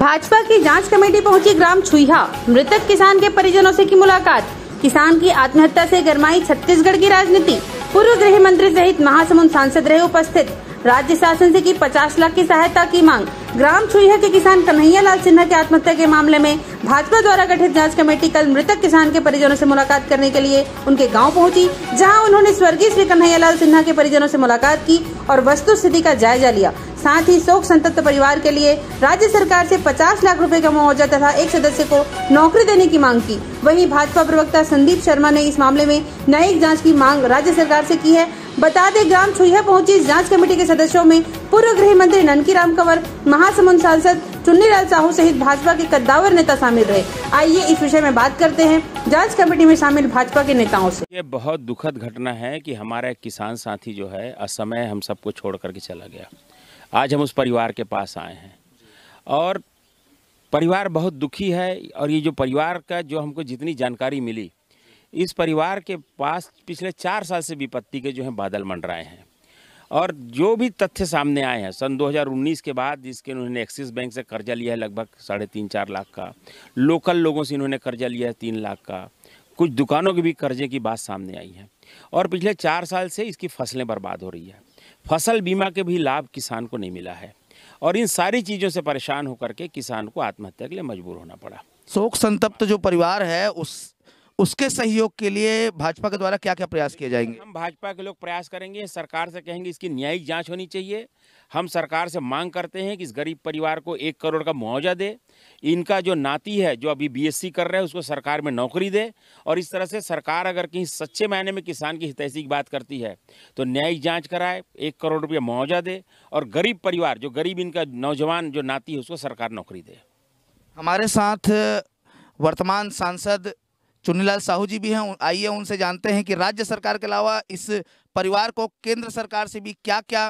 भाजपा की जांच कमेटी पहुंची ग्राम छुईहा मृतक किसान के परिजनों से की मुलाकात किसान की आत्महत्या से गरमाई छत्तीसगढ़ की राजनीति पूर्व गृह मंत्री सहित महासमुंद सांसद रहे उपस्थित राज्य शासन से की 50 लाख की सहायता की मांग ग्राम छुईहा के किसान कन्हैया लाल सिन्हा की आत्महत्या के मामले में भाजपा द्वारा गठित जांच कमेटी कल मृतक किसान के परिजनों से मुलाकात करने के लिए उनके गांव पहुंची जहां उन्होंने स्वर्गीय श्री कन्हैया लाल सिन्हा के परिजनों से मुलाकात की और वस्तु स्थिति का जायजा लिया साथ ही शोक संतप्त परिवार के लिए राज्य सरकार से 50 लाख रुपए का मुआवजा तथा एक सदस्य को नौकरी देने की मांग की वहीं भाजपा प्रवक्ता संदीप शर्मा ने इस मामले में न्यायिक जाँच की मांग राज्य सरकार ऐसी की है बता दें ग्राम छुहिया पहुंची जांच कमेटी के सदस्यों में पूर्व गृह मंत्री ननकी राम कंवर महासमुंद सांसद चुन्नी लाल साहू सहित भाजपा के कद्दावर नेता शामिल रहे आइए इस विषय में बात करते हैं जांच कमेटी में शामिल भाजपा के नेताओं से ये बहुत दुखद घटना है कि हमारा किसान साथी जो है असमय हम सबको छोड़ करके चला गया आज हम उस परिवार के पास आए हैं और परिवार बहुत दुखी है और ये जो परिवार का जो हमको जितनी जानकारी मिली इस परिवार के पास पिछले चार साल से विपत्ति के जो हैं बादल मंडराए हैं और जो भी तथ्य सामने आए हैं सन 2019 के बाद जिसके उन्होंने एक्सिस बैंक से कर्जा लिया है लगभग साढ़े तीन चार लाख का लोकल लोगों से इन्होंने कर्जा लिया है तीन लाख का कुछ दुकानों के भी कर्जे की बात सामने आई है और पिछले चार साल से इसकी फसलें बर्बाद हो रही है फसल बीमा के भी लाभ किसान को नहीं मिला है और इन सारी चीज़ों से परेशान होकर के किसान को आत्महत्या के लिए मजबूर होना पड़ा शोक संतप्त जो परिवार है उस उसके सहयोग के लिए भाजपा के द्वारा क्या क्या प्रयास किए जाएंगे हम भाजपा के लोग प्रयास करेंगे सरकार से कहेंगे इसकी न्यायिक जांच होनी चाहिए हम सरकार से मांग करते हैं कि इस गरीब परिवार को एक करोड़ का मुआवजा दे इनका जो नाती है जो अभी बीएससी कर रहे हैं उसको सरकार में नौकरी दे और इस तरह से सरकार अगर कहीं सच्चे मायने में किसान की हितैषी की बात करती है तो न्यायिक जाँच कराए एक करोड़ रुपया मुआवजा दे और गरीब परिवार जो गरीब इनका नौजवान जो नाती है उसको सरकार नौकरी दे हमारे साथ वर्तमान सांसद चुनीलाल साहू जी भी हैं आइए उनसे जानते हैं कि राज्य सरकार के अलावा इस परिवार को केंद्र सरकार से भी क्या क्या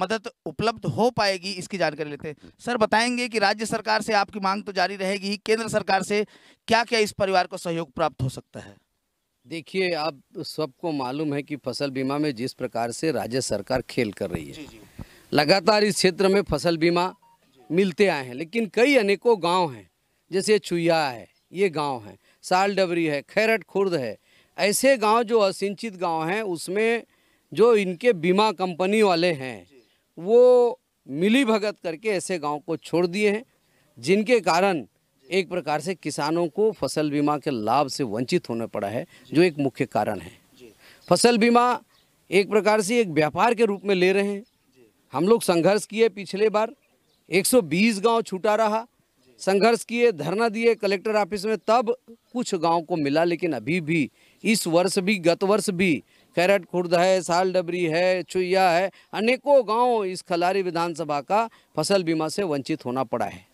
मदद उपलब्ध हो पाएगी इसकी जानकारी लेते हैं सर बताएंगे कि राज्य सरकार से आपकी मांग तो जारी रहेगी केंद्र सरकार से क्या क्या इस परिवार को सहयोग प्राप्त हो सकता है देखिए आप सबको मालूम है कि फसल बीमा में जिस प्रकार से राज्य सरकार खेल कर रही है जी जी। लगातार इस क्षेत्र में फसल बीमा मिलते आए हैं लेकिन कई अनेकों गांव हैं जैसे चुया है ये गांव है साल डबरी है खैरट खुर्द है ऐसे गांव जो असिंचित गांव हैं उसमें जो इनके बीमा कंपनी वाले हैं वो मिली भगत करके ऐसे गांव को छोड़ दिए हैं जिनके कारण एक प्रकार से किसानों को फसल बीमा के लाभ से वंचित होना पड़ा है जो एक मुख्य कारण है फसल बीमा एक प्रकार से एक व्यापार के रूप में ले रहे हैं हम लोग संघर्ष किए पिछले बार 120 गांव छूटा रहा संघर्ष किए धरना दिए कलेक्टर ऑफिस में तब कुछ गाँव को मिला लेकिन अभी भी इस वर्ष भी गत वर्ष भी खैरट खुर्द है साल डबरी है चुया है अनेकों गांव इस खलारी विधानसभा का फसल बीमा से वंचित होना पड़ा है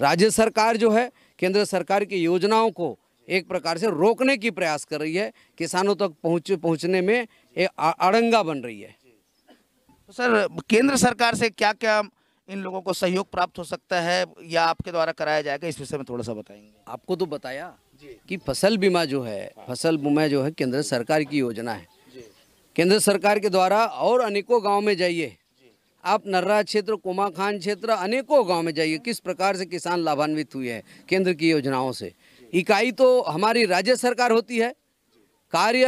राज्य सरकार जो है केंद्र सरकार की योजनाओं को एक प्रकार से रोकने की प्रयास कर रही है किसानों तक पहुँच पहुँचने में एक अड़ंगा बन रही है तो सर केंद्र सरकार से क्या क्या इन लोगों को सहयोग प्राप्त हो सकता है या आपके द्वारा कराया जाएगा इस विषय में थोड़ा सा बताएंगे आपको तो बताया कि फसल बीमा जो है हाँ। फसल बीमा जो है केंद्र सरकार की योजना है केंद्र सरकार के द्वारा और अनेकों गांव में जाइए आप नर्रा क्षेत्र कोमा खान क्षेत्र अनेकों गांव में जाइए किस प्रकार से किसान लाभान्वित हुए हैं केंद्र की योजनाओं से इकाई तो हमारी राज्य सरकार होती है कार्य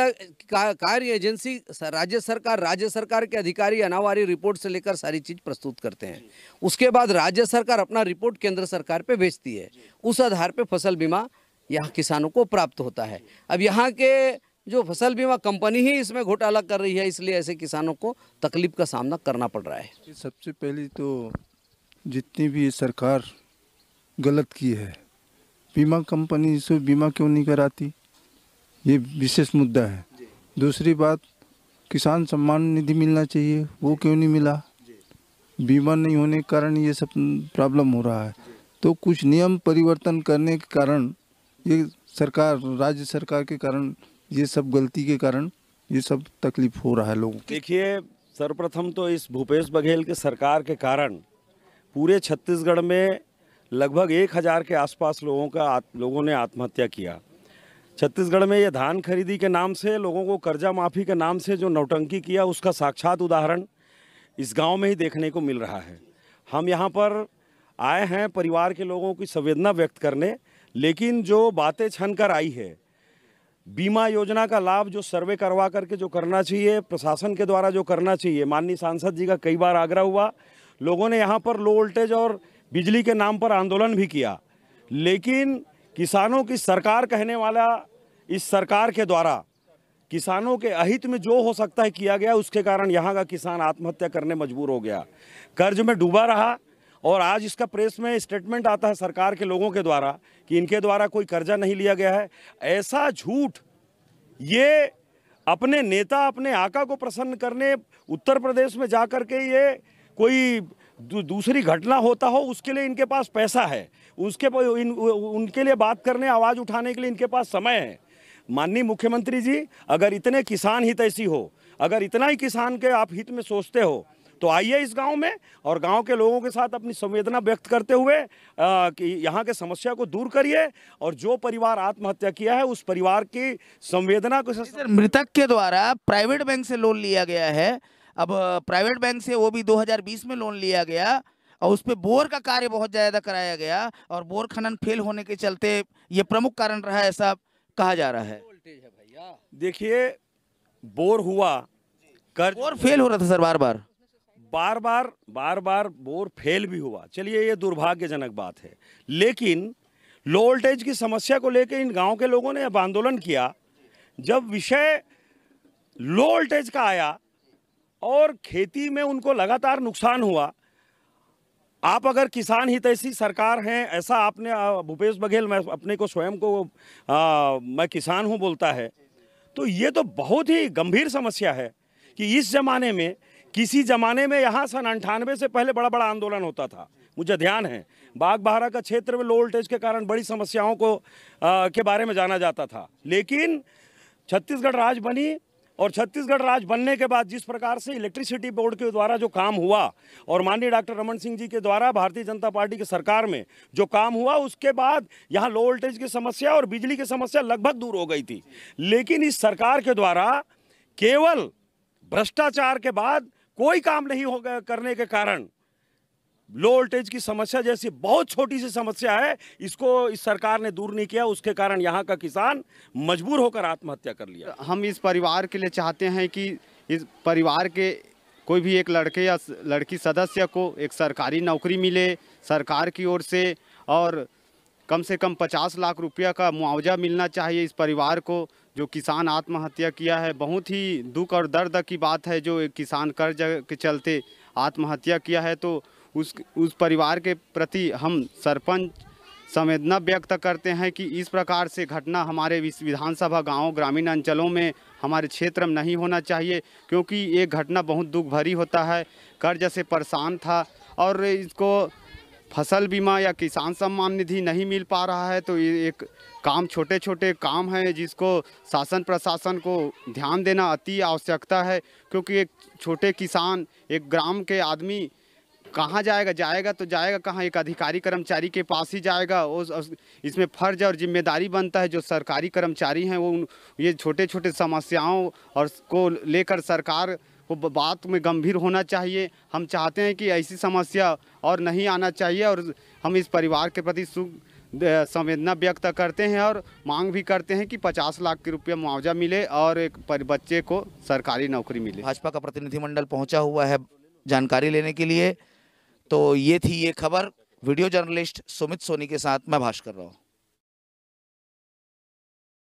का, कार्य एजेंसी राज्य सरकार राज्य सरकार के अधिकारी अनावारी रिपोर्ट से लेकर सारी चीज़ प्रस्तुत करते हैं उसके बाद राज्य सरकार अपना रिपोर्ट केंद्र सरकार पे भेजती है उस आधार पे फसल बीमा यहाँ किसानों को प्राप्त होता है अब यहाँ के जो फसल बीमा कंपनी ही इसमें घोटाला कर रही है इसलिए ऐसे किसानों को तकलीफ का सामना करना पड़ रहा है सबसे पहले तो जितनी भी सरकार गलत की है बीमा कंपनी से बीमा क्यों नहीं कराती ये विशेष मुद्दा है दूसरी बात किसान सम्मान निधि मिलना चाहिए वो क्यों नहीं मिला बीमा नहीं होने के कारण ये सब प्रॉब्लम हो रहा है तो कुछ नियम परिवर्तन करने के कारण ये सरकार राज्य सरकार के कारण ये सब गलती के कारण ये सब तकलीफ हो रहा है लोगों को देखिए सर्वप्रथम तो इस भूपेश बघेल के सरकार के कारण पूरे छत्तीसगढ़ में लगभग एक हज़ार के आसपास लोगों का आत, लोगों ने आत्महत्या किया छत्तीसगढ़ में ये धान खरीदी के नाम से लोगों को कर्जा माफ़ी के नाम से जो नौटंकी किया उसका साक्षात उदाहरण इस गांव में ही देखने को मिल रहा है हम यहाँ पर आए हैं परिवार के लोगों की संवेदना व्यक्त करने लेकिन जो बातें छन कर आई है बीमा योजना का लाभ जो सर्वे करवा करके जो करना चाहिए प्रशासन के द्वारा जो करना चाहिए माननीय सांसद जी का कई बार आग्रह हुआ लोगों ने यहाँ पर लो वोल्टेज और बिजली के नाम पर आंदोलन भी किया लेकिन किसानों की सरकार कहने वाला इस सरकार के द्वारा किसानों के अहित में जो हो सकता है किया गया उसके कारण यहाँ का किसान आत्महत्या करने मजबूर हो गया कर्ज में डूबा रहा और आज इसका प्रेस में स्टेटमेंट आता है सरकार के लोगों के द्वारा कि इनके द्वारा कोई कर्जा नहीं लिया गया है ऐसा झूठ ये अपने नेता अपने आका को प्रसन्न करने उत्तर प्रदेश में जा कर के ये कोई दू, दूसरी घटना होता हो उसके लिए इनके पास पैसा है उसके इन, उनके लिए बात करने आवाज़ उठाने के लिए इनके पास समय है माननीय मुख्यमंत्री जी अगर इतने किसान हित ऐसी हो अगर इतना ही किसान के आप हित में सोचते हो तो आइए इस गांव में और गांव के लोगों के साथ अपनी संवेदना व्यक्त करते हुए आ, कि यहाँ के समस्या को दूर करिए और जो परिवार आत्महत्या किया है उस परिवार की संवेदना को सर मृतक के द्वारा प्राइवेट बैंक से लोन लिया गया है अब प्राइवेट बैंक से वो भी 2020 में लोन लिया गया और उस पर बोर का कार्य बहुत ज़्यादा कराया गया और बोर खनन फेल होने के चलते ये प्रमुख कारण रहा ऐसा कहा जा रहा है देखिए बोर हुआ कर बोर फेल हो रहा था सर बार बार बार बार बार बार बोर फेल भी हुआ चलिए ये दुर्भाग्यजनक बात है लेकिन लो वोल्टेज की समस्या को लेकर इन गांव के लोगों ने अब आंदोलन किया जब विषय लो वोल्टेज का आया और खेती में उनको लगातार नुकसान हुआ आप अगर किसान ऐसी सरकार हैं ऐसा आपने भूपेश बघेल मैं अपने को स्वयं को आ, मैं किसान हूं बोलता है तो ये तो बहुत ही गंभीर समस्या है कि इस ज़माने में किसी ज़माने में यहाँ सन अंठानवे से पहले बड़ा बड़ा आंदोलन होता था मुझे ध्यान है बाघ बहरा का क्षेत्र में लो वोल्टेज के कारण बड़ी समस्याओं को आ, के बारे में जाना जाता था लेकिन छत्तीसगढ़ राज बनी और छत्तीसगढ़ राज बनने के बाद जिस प्रकार से इलेक्ट्रिसिटी बोर्ड के द्वारा जो काम हुआ और माननीय डॉक्टर रमन सिंह जी के द्वारा भारतीय जनता पार्टी की सरकार में जो काम हुआ उसके बाद यहाँ लो वोल्टेज की समस्या और बिजली की समस्या लगभग दूर हो गई थी लेकिन इस सरकार के द्वारा केवल भ्रष्टाचार के बाद कोई काम नहीं हो करने के कारण लो वोल्टेज की समस्या जैसी बहुत छोटी सी समस्या है इसको इस सरकार ने दूर नहीं किया उसके कारण यहाँ का किसान मजबूर होकर आत्महत्या कर लिया हम इस परिवार के लिए चाहते हैं कि इस परिवार के कोई भी एक लड़के या लड़की सदस्य को एक सरकारी नौकरी मिले सरकार की ओर से और कम से कम पचास लाख रुपया का मुआवजा मिलना चाहिए इस परिवार को जो किसान आत्महत्या किया है बहुत ही दुख और दर्द की बात है जो एक किसान कर्ज के चलते आत्महत्या किया है तो उस उस परिवार के प्रति हम सरपंच संवेदना व्यक्त करते हैं कि इस प्रकार से घटना हमारे विधानसभा गाँव ग्रामीण अंचलों में हमारे क्षेत्र में नहीं होना चाहिए क्योंकि ये घटना बहुत दुख भरी होता है कर्ज से परेशान था और इसको फसल बीमा या किसान सम्मान निधि नहीं मिल पा रहा है तो ये एक काम छोटे छोटे काम हैं जिसको शासन प्रशासन को ध्यान देना अति आवश्यकता है क्योंकि एक छोटे किसान एक ग्राम के आदमी कहाँ जाएगा जाएगा तो जाएगा कहाँ एक अधिकारी कर्मचारी के पास ही जाएगा उस इसमें फर्ज और जिम्मेदारी बनता है जो सरकारी कर्मचारी हैं वो ये छोटे छोटे समस्याओं और को लेकर सरकार वो बात में गंभीर होना चाहिए हम चाहते हैं कि ऐसी समस्या और नहीं आना चाहिए और हम इस परिवार के प्रति सुख संवेदना व्यक्त करते हैं और मांग भी करते हैं कि 50 लाख के रुपये मुआवजा मिले और एक बच्चे को सरकारी नौकरी मिले भाजपा का प्रतिनिधिमंडल पहुंचा हुआ है जानकारी लेने के लिए तो ये थी ये खबर वीडियो जर्नलिस्ट सुमित सोनी के साथ मैं कर रहा हूँ